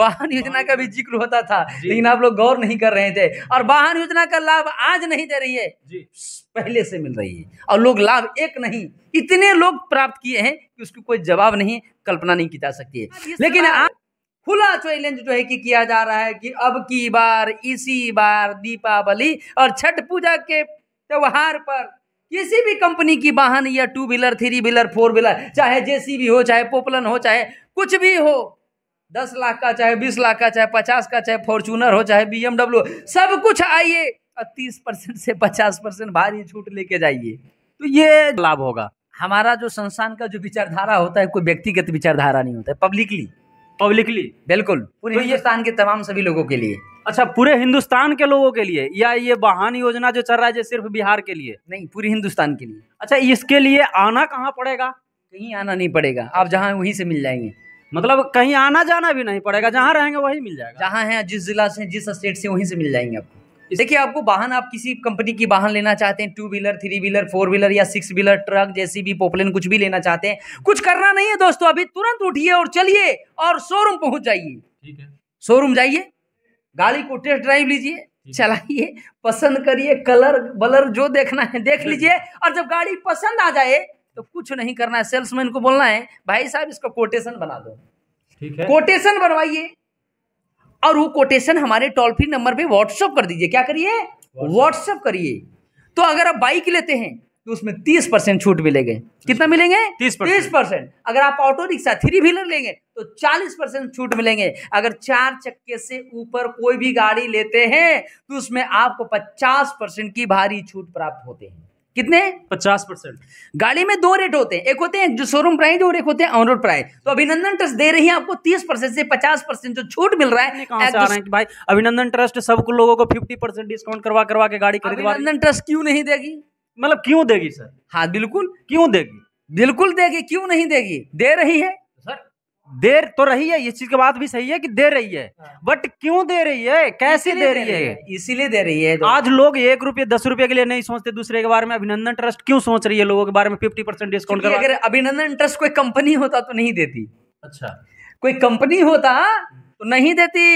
वाहन योजना का भी हाँ। जिक्र होता था लेकिन आप लोग गौर नहीं कर रहे थे और वाहन योजना का लाभ आज नहीं दे रही है पहले से मिल रही है और लोग लाभ एक नहीं इतने लोग प्राप्त किए हैं कि उसको कोई जवाब नहीं कल्पना नहीं की जा सकती है लेकिन आज खुला चैलेंज जो है कि किया जा रहा है कि अब की बार इसी बार दीपावली और छठ पूजा के त्योहार पर किसी भी कंपनी की वाहन या two wheeler three wheeler four wheeler चाहे भी हो चाहे पोपलन हो चाहे कुछ भी हो दस लाख का चाहे बीस लाख का चाहे पचास का चाहे फॉर्चूनर हो चाहे बी सब कुछ आइए और तीस परसेंट से पचास परसेंट भारी छूट लेके जाइए तो ये लाभ होगा हमारा जो संस्थान का जो विचारधारा होता है कोई व्यक्तिगत विचारधारा नहीं होता है पब्लिकली पब्लिकली बिल्कुल पूरे तो हिंदुस्तान के तमाम सभी लोगों के लिए अच्छा पूरे हिंदुस्तान के लोगों के लिए या ये वाहन योजना जो चल रहा है सिर्फ बिहार के लिए नहीं पूरे हिंदुस्तान के लिए अच्छा इसके लिए आना कहाँ पड़ेगा कहीं आना नहीं पड़ेगा आप जहाँ वहीं से मिल जाएंगे मतलब कहीं आना जाना भी नहीं पड़ेगा जहाँ रहेंगे वही मिल जाएगा जहाँ है जिस जिला से जिस स्टेट से वहीं से मिल जाएंगे आपको देखिए आपको वाहन आप किसी कंपनी की वाहन लेना चाहते हैं two wheeler three wheeler four wheeler या सिक्स व्हीलर ट्रक जैसी भी पोपलेन कुछ भी लेना चाहते हैं कुछ करना नहीं है दोस्तों अभी तुरंत उठिए और चलिए और शोरूम पहुंच जाइए ठीक है शोरूम जाइए गाड़ी को टेस्ट ड्राइव लीजिए चलाइए पसंद करिए कलर बलर जो देखना है देख लीजिए और जब गाड़ी पसंद आ जाए तो कुछ नहीं करना है सेल्समैन को बोलना है भाई साहब इसका कोटेशन बना दो ठीक है कोटेशन बनवाइए और वो कोटेशन हमारे टोल फ्री नंबर पे व्हाट्सअप कर दीजिए क्या करिए व्हाट्सअप करिए तो अगर आप बाइक लेते हैं तो उसमें तीस परसेंट छूट मिलेंगे कितना मिलेंगे तीस परसेंट अगर आप ऑटो रिक्शा थ्री व्हीलर लेंगे तो चालीस परसेंट छूट मिलेंगे अगर चार चक्के से ऊपर कोई भी गाड़ी लेते हैं तो उसमें आपको पचास परसेंट की भारी छूट प्राप्त होते हैं कितने पचास परसेंट गाड़ी में दो रेट होते हैं एक होते हैं जो शोरूम प्राइस और एक होते हैं ऑनरोड प्राइस तो अभिनंदन ट्रस्ट दे रही है आपको तीस परसेंट से पचास परसेंट जो छूट मिल रहा है से आ रहे हैं भाई अभिनंदन ट्रस्ट सब लोगों को फिफ्टी परसेंट डिस्काउंट करवा करवा के गाड़ी खरीदवा अभिनंदन ट्रस्ट क्यों नहीं देगी मतलब क्यों देगी सर हाँ बिल्कुल क्यों देगी बिल्कुल देगी क्यों नहीं देगी दे रही है देर तो रही है ये चीज के बात भी सही है कि दे रही है हाँ। बट क्यों दे रही है कैसे दे रही है इसीलिए दे रही है आज लोग एक रुपये दस रुपए के लिए नहीं सोचते दूसरे के बारे में अभिनंदन ट्रस्ट क्यों सोच रही है लोगों के बारे में फिफ्टी परसेंट डिस्काउंट अगर अभिनंदन ट्रस्ट कोई कंपनी होता तो नहीं देती अच्छा कोई कंपनी होता तो नहीं देती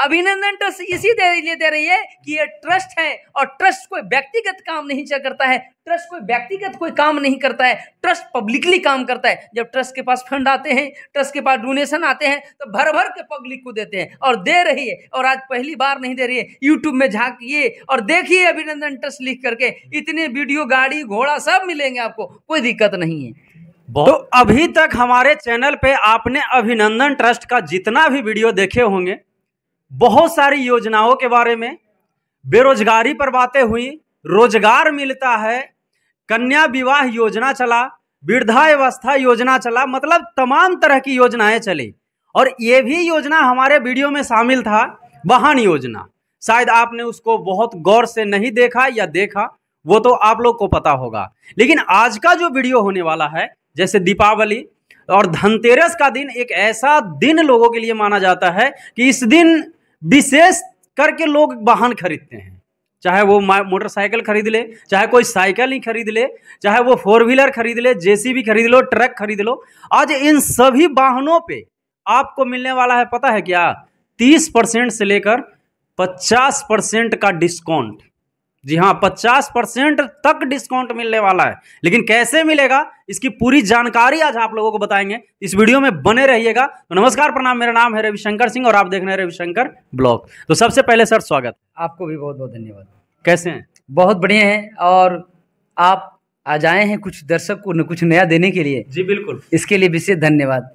अभिनंदन तो इसी लिए दे रही है कि ये ट्रस्ट है और ट्रस्ट कोई व्यक्तिगत काम नहीं करता है ट्रस्ट कोई व्यक्तिगत कोई काम नहीं करता है ट्रस्ट पब्लिकली काम करता है जब ट्रस्ट के पास फंड आते हैं ट्रस्ट के पास डोनेशन आते हैं तो भर भर के पब्लिक को देते हैं और दे रही है और आज पहली बार नहीं दे रही है यूट्यूब में झाकिए और देखिए अभिनंदन ट्रस्ट लिख करके इतने वीडियो गाड़ी घोड़ा सब मिलेंगे आपको कोई दिक्कत नहीं है तो अभी तक हमारे चैनल पे आपने अभिनंदन ट्रस्ट का जितना भी वीडियो देखे होंगे बहुत सारी योजनाओं के बारे में बेरोजगारी पर बातें हुई रोजगार मिलता है कन्या विवाह योजना चला वृद्धावस्था योजना चला मतलब तमाम तरह की योजनाएं चली और ये भी योजना हमारे वीडियो में शामिल था वाहन योजना शायद आपने उसको बहुत गौर से नहीं देखा या देखा वो तो आप लोग को पता होगा लेकिन आज का जो वीडियो होने वाला है जैसे दीपावली और धनतेरस का दिन एक ऐसा दिन लोगों के लिए माना जाता है कि इस दिन विशेष करके लोग वाहन खरीदते हैं चाहे वो मोटरसाइकिल खरीद ले चाहे कोई साइकिल ही खरीद ले चाहे वो फोर व्हीलर खरीद ले जेसीबी खरीद लो ट्रक खरीद लो आज इन सभी वाहनों पे आपको मिलने वाला है पता है क्या तीस परसेंट से लेकर पचास परसेंट का डिस्काउंट जी हाँ पचास परसेंट तक डिस्काउंट मिलने वाला है लेकिन कैसे मिलेगा इसकी पूरी जानकारी आज आप लोगों को बताएंगे इस वीडियो में बने रहिएगा तो नमस्कार प्रणाम मेरा नाम है रविशंकर सिंह और आप देख रहे हैं रविशंकर ब्लॉग तो सबसे पहले सर स्वागत आपको भी बहुत बहुत धन्यवाद कैसे हैं बहुत बढ़िया है और आप आज आए हैं कुछ दर्शक को कुछ नया देने के लिए जी बिल्कुल इसके लिए विशेष धन्यवाद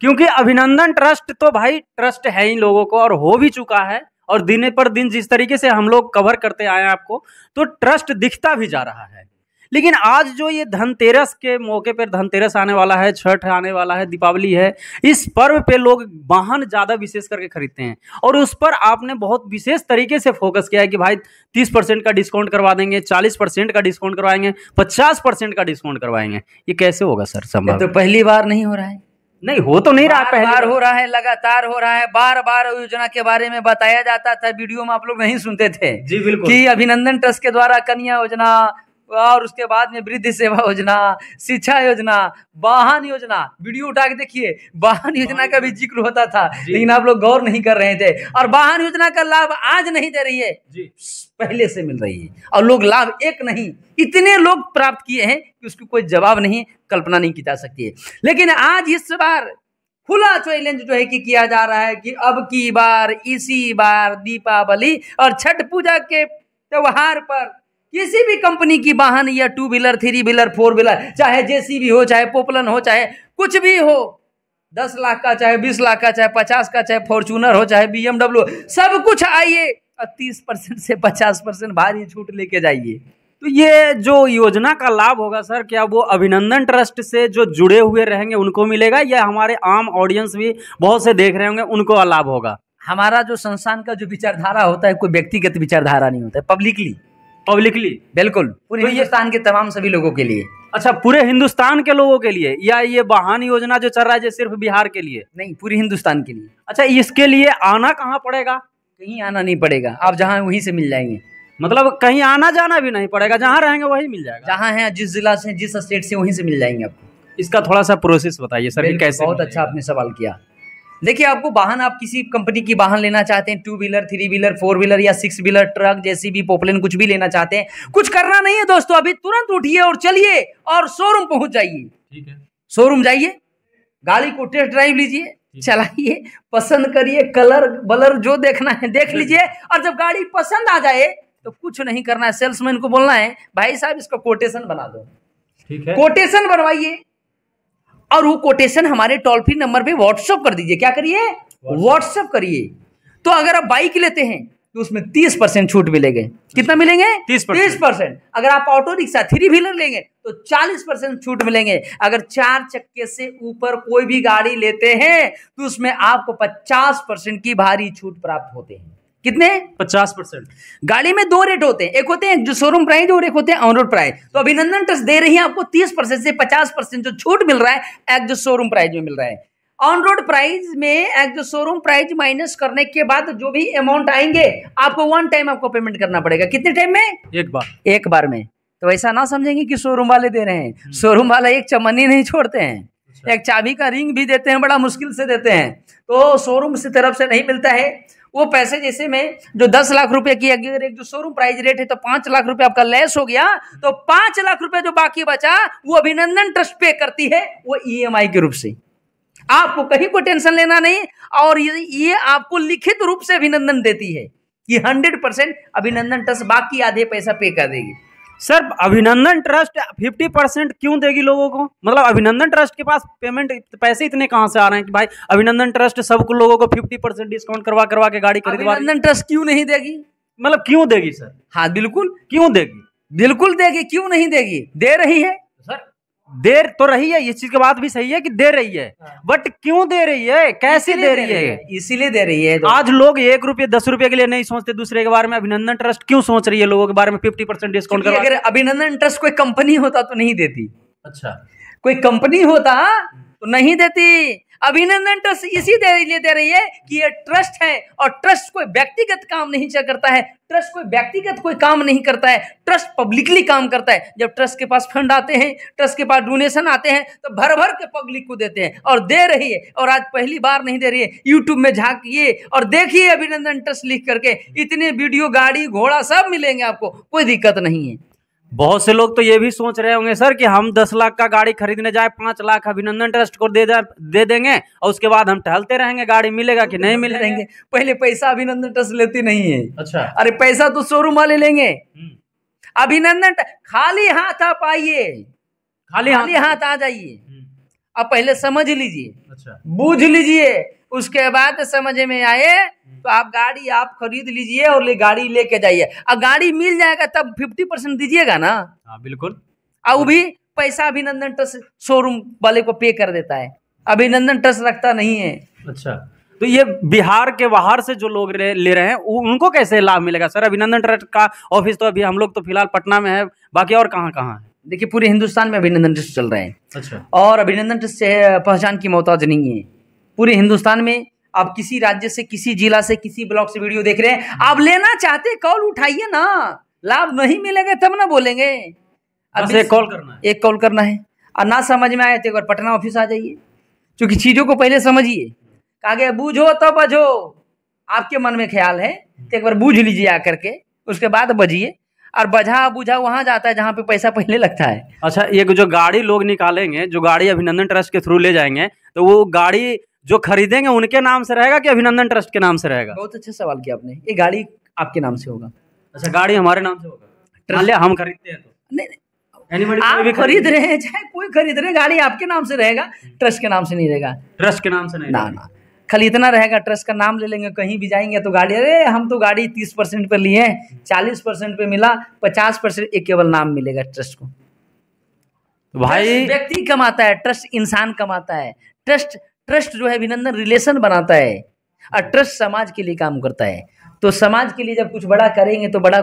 क्योंकि अभिनंदन ट्रस्ट तो भाई ट्रस्ट है इन लोगों को और हो भी चुका है और दिन पर दिन जिस तरीके से हम लोग कवर करते आए हैं आपको तो ट्रस्ट दिखता भी जा रहा है लेकिन आज जो ये धनतेरस के मौके पर धनतेरस आने वाला है छठ आने वाला है दीपावली है इस पर्व पे लोग वाहन ज़्यादा विशेष करके खरीदते हैं और उस पर आपने बहुत विशेष तरीके से फोकस किया है कि भाई तीस परसेंट का डिस्काउंट करवा देंगे चालीस परसेंट का डिस्काउंट करवाएंगे पचास परसेंट का डिस्काउंट करवाएंगे ये कैसे होगा सर संभव तो पहली बार नहीं हो रहा है नहीं हो तो नहीं रहा बार, बार तो। हो रहा है लगातार हो रहा है बार बार योजना के बारे में बताया जाता था वीडियो में आप लोग नहीं सुनते थे जी बिल्कुल कि अभिनंदन ट्रस्ट के द्वारा कन्या योजना और उसके बाद में वृद्ध सेवा योजना शिक्षा योजना वाहन योजना वीडियो उठा के देखिए वाहन योजना का भी जिक्र होता था लेकिन आप लोग गौर नहीं कर रहे थे और वाहन योजना का लाभ आज नहीं दे रही है पहले से मिल रही है और लोग लाभ एक नहीं इतने लोग प्राप्त किए हैं कि उसकी कोई जवाब नहीं कल्पना नहीं की जा सकती है लेकिन आज इस बार खुला चैलेंज जो है कि किया जा रहा है कि अब की बार इसी बार दीपावली और छठ पूजा के त्योहार पर किसी भी कंपनी की वाहन या two wheeler three wheeler four wheeler चाहे जेसीबी हो चाहे पोपलन हो चाहे कुछ भी हो दस लाख का चाहे बीस लाख का चाहे पचास का चाहे फॉर्चूनर हो चाहे बीएमडब्ल्यू सब कुछ आइए और तीस परसेंट से पचास परसेंट भारी छूट लेके जाइए तो ये जो योजना का लाभ होगा सर क्या वो अभिनंदन ट्रस्ट से जो जुड़े हुए रहेंगे उनको मिलेगा या हमारे आम ऑडियंस भी बहुत से देख रहे होंगे उनको लाभ होगा हमारा जो संस्थान का जो विचारधारा होता है कोई व्यक्तिगत विचारधारा नहीं होता है पब्लिकली पब्लिकली बिल्कुल पूरे तो हिंदुस्तान के तमाम सभी लोगों के लिए अच्छा पूरे हिंदुस्तान के लोगों के लिए या ये वाहन योजना जो चल रहा है सिर्फ बिहार के लिए नहीं पूरे हिंदुस्तान के लिए अच्छा इसके लिए आना कहाँ पड़ेगा कहीं आना नहीं पड़ेगा आप जहाँ वहीं से मिल जाएंगे मतलब कहीं आना जाना भी नहीं पड़ेगा जहाँ रहेंगे वही मिल जाएगा जहाँ है जिस जिला से जिस स्टेट से वहीं से मिल जाएंगे आपको इसका थोड़ा सा प्रोसेस बताइए सर कैसे बहुत अच्छा आपने सवाल किया देखिए आपको वाहन आप किसी कंपनी की वाहन लेना चाहते हैं two wheeler three wheeler four wheeler या सिक्स व्हीलर ट्रक जैसी भी पोपलेन कुछ भी लेना चाहते हैं कुछ करना नहीं है दोस्तों अभी तुरंत उठिए और चलिए और शोरूम पहुंच जाइए शोरूम जाइए गाड़ी को टेस्ट ड्राइव लीजिए चलाइए पसंद करिए कलर बलर जो देखना है देख लीजिए और जब गाड़ी पसंद आ जाए तो कुछ नहीं करना है सेल्समैन को बोलना है भाई साहब इसका कोटेशन बना दो ठीक है कोटेशन बनवाइए और वो कोटेशन हमारे टोल फ्री नंबर पे व्हाट्सअप कर दीजिए क्या करिए व्हाट्सअप करिए तो अगर आप बाइक लेते हैं तो उसमें तीस परसेंट छूट मिलेंगे कितना मिलेंगे तीस परसेंट अगर आप ऑटो रिक्शा थ्री व्हीलर लेंगे तो चालीस परसेंट छूट मिलेंगे अगर चार चक्के से ऊपर कोई भी गाड़ी लेते हैं तो उसमें आपको पचास परसेंट की भारी छूट प्राप्त होते हैं कितने 50 परसेंट गाड़ी में दो रेट होते हैं एक होते हैं जो शोरूम प्राइस और एक होते हैं ऑनरोड प्राइस तो अभिनंदन ट्रस्ट दे रही है आपको 30 परसेंट से 50 परसेंट जो छूट मिल रहा है एक जो शोरूम प्राइस में मिल रहा है ऑन रोड प्राइस में एक जो शोरूम प्राइस माइनस करने के बाद जो भी अमाउंट आएंगे आपको वन टाइम आपको पेमेंट करना पड़ेगा कितने टाइम में एक बार एक बार में तो ऐसा ना समझेंगे कि शोरूम वाले दे रहे हैं शोरूम हम्म। वाला एक चमनी नहीं छोड़ते हैं अच्छा। एक चाबी का रिंग भी देते हैं बड़ा मुश्किल से देते हैं तो शोरूम से तरफ से नहीं मिलता है वो पैसे जैसे में जो दस लाख रुपए की अगर एक जो शोरूम प्राइस रेट है तो पांच लाख रुपए आपका लेस हो गया तो पांच लाख रुपए जो बाकी बचा वो अभिनंदन ट्रस्ट पे करती है वो ईएमआई e के रूप से आपको कहीं को टेंशन लेना नहीं और ये, ये आपको लिखित रूप से अभिनंदन देती है कि हंड्रेड परसेंट अभिनंदन ट्रस्ट बाकी आधे पैसा पे कर देगी सर अभिनंदन ट्रस्ट फिफ्टी परसेंट क्यों देगी लोगों को मतलब अभिनंदन ट्रस्ट के पास पेमेंट पैसे इतने कहां से आ रहे हैं कि भाई अभिनंदन ट्रस्ट सब लोगों को फिफ्टी परसेंट डिस्काउंट करवा करवा के गाड़ी खरीदवा अभिनंदन ट्रस्ट क्यों नहीं देगी मतलब क्यों देगी सर हाँ बिल्कुल क्यों देगी बिल्कुल देगी क्यों नहीं देगी दे रही है देर तो रही है ये चीज के बाद भी सही है कि दे रही है बट हाँ। क्यों दे रही है कैसे दे, रही है इसीलिए दे रही है तो। आज लोग एक रुपये दस रुपए के लिए नहीं सोचते दूसरे के बारे में अभिनंदन ट्रस्ट क्यों सोच रही है लोगों के बारे में फिफ्टी परसेंट डिस्काउंट अगर अभिनंदन ट्रस्ट कोई कंपनी होता तो नहीं देती अच्छा कोई कंपनी होता तो नहीं देती अभिनंदन तो इसी दे लिए दे रही है कि ये ट्रस्ट है और ट्रस्ट कोई व्यक्तिगत काम नहीं करता है ट्रस्ट कोई व्यक्तिगत कोई काम नहीं करता है ट्रस्ट पब्लिकली काम करता है जब ट्रस्ट के पास फंड आते हैं ट्रस्ट के पास डोनेशन आते हैं तो भर भर के पब्लिक को देते हैं और दे रही है और आज पहली बार नहीं दे रही है यूट्यूब में झाकिए और देखिए अभिनंदन ट्रस्ट लिख करके इतने वीडियो गाड़ी घोड़ा सब मिलेंगे आपको कोई दिक्कत नहीं है बहुत से लोग तो ये भी सोच रहे होंगे सर कि हम दस लाख का गाड़ी खरीदने जाए पांच लाख अभिनंदन ट्रस्ट को दे दे देंगे और उसके बाद हम टहलते रहेंगे गाड़ी मिलेगा कि नहीं मिलेंगे रहेंगे पहले पैसा अभिनंदन ट्रस्ट लेती नहीं है अच्छा अरे पैसा तो शोरूम वाले लेंगे हम्म। अभिनंदन खाली हाथ आप आइए खाली, खाली हाथ आ जाइए हम्म। आप पहले समझ लीजिए अच्छा बूझ लीजिए उसके बाद समझ में आए तो आप गाड़ी आप खरीद लीजिए और ले गाड़ी लेके जाइए और गाड़ी मिल जाएगा तब फिफ्टी परसेंट दीजिएगा ना आ, हाँ, बिल्कुल और भी पैसा अभिनंदन ट्रस्ट शोरूम वाले को पे कर देता है अभिनंदन ट्रस्ट रखता नहीं है अच्छा तो ये बिहार के बाहर से जो लोग ले रहे हैं उनको कैसे लाभ मिलेगा सर अभिनंदन ट्रस्ट का ऑफिस तो अभी हम लोग तो फिलहाल पटना में है बाकी और कहाँ कहाँ है देखिए पूरे हिंदुस्तान में अभिनंदन ट्रस्ट चल रहा है अच्छा और अभिनंदन ट्रस्ट पहचान की मोहताज नहीं है पूरे हिंदुस्तान में आप किसी राज्य से किसी जिला से किसी ब्लॉक से वीडियो देख रहे हैं आप लेना चाहते कॉल उठाइए ना लाभ नहीं मिलेगा तब ना बोलेंगे अब एक कॉल करना एक कॉल करना है और ना समझ में आए तो एक बार पटना ऑफिस आ जाइए क्योंकि चीज़ों को पहले समझिए आगे बूझो तो बजो आपके मन में ख्याल है तो एक बार बूझ लीजिए आकर के उसके बाद बजिए और बझा बुझा वहाँ जाता है जहाँ पे पैसा पहले लगता है अच्छा ये जो गाड़ी लोग निकालेंगे जो गाड़ी अभिनंदन ट्रस्ट के थ्रू ले जाएंगे तो वो गाड़ी जो खरीदेंगे उनके नाम से रहेगा कि अभिनंदन ट्रस्ट के नाम से रहेगा बहुत अच्छे सवाल किया आपने ये गाड़ी आपके नाम से होगा अच्छा गाड़ी हमारे नाम से होगा हम खरीदते हैं तो नहीं आप खरीद, खरीद रहे हैं चाहे कोई खरीद रहे गाड़ी आपके नाम से रहेगा ट्रस्ट के नाम से नहीं रहेगा ट्रस्ट के नाम से नहीं ना ना खाली इतना रहेगा ट्रस्ट का नाम ले लेंगे कहीं भी जाएंगे तो गाड़ी अरे हम तो गाड़ी तीस परसेंट पर लिए चालीस परसेंट पे मिला पचास परसेंट एक केवल नाम मिलेगा ट्रस्ट को तो भाई व्यक्ति कमाता है ट्रस्ट इंसान कमाता है ट्रस्ट ट्रस्ट जो है अभिनंदन रिलेशन बनाता है और ट्रस्ट समाज के लिए काम करता है तो समाज के लिए जब कुछ बड़ा करेंगे तो बड़ा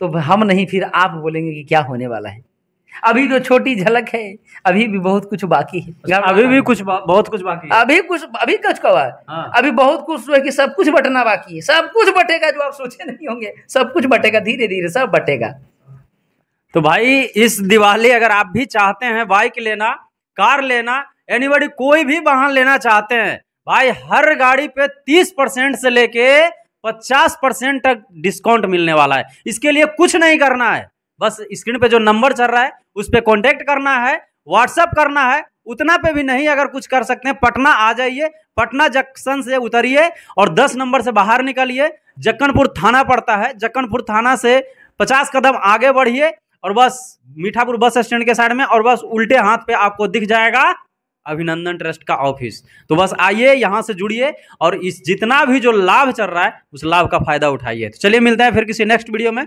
तो हम नहीं फिर आप बोलेंगे कि क्या होने वाला है अभी तो छोटी झलक है अभी भी बहुत कुछ बाकी है अच्छा, अभी भी कुछ बहुत कुछ बाकी है अभी कुछ अभी कुछ कब है हाँ। अभी बहुत कुछ है कि सब कुछ बटना बाकी है सब कुछ बटेगा जो आप सोचे नहीं होंगे सब कुछ बटेगा धीरे धीरे सब बटेगा तो भाई इस दिवाली अगर आप भी चाहते हैं बाइक लेना कार लेना एनी कोई भी वाहन लेना चाहते हैं भाई हर गाड़ी पे तीस परसेंट से लेके पचास परसेंट तक डिस्काउंट मिलने वाला है इसके लिए कुछ नहीं करना है बस स्क्रीन पे जो नंबर चल रहा है उस पर कॉन्टेक्ट करना है व्हाट्सअप करना है उतना पे भी नहीं अगर कुछ कर सकते हैं पटना आ जाइए पटना जंक्शन से उतरिए और 10 नंबर से बाहर निकलिए जक्कनपुर थाना पड़ता है जक्कनपुर थाना से 50 कदम आगे बढ़िए और बस मीठापुर बस स्टैंड के साइड में और बस उल्टे हाथ पे आपको दिख जाएगा अभिनंदन ट्रस्ट का ऑफिस तो बस आइए यहाँ से जुड़िए और इस जितना भी जो लाभ चल रहा है उस लाभ का फायदा उठाइए तो चलिए मिलते हैं फिर किसी नेक्स्ट वीडियो में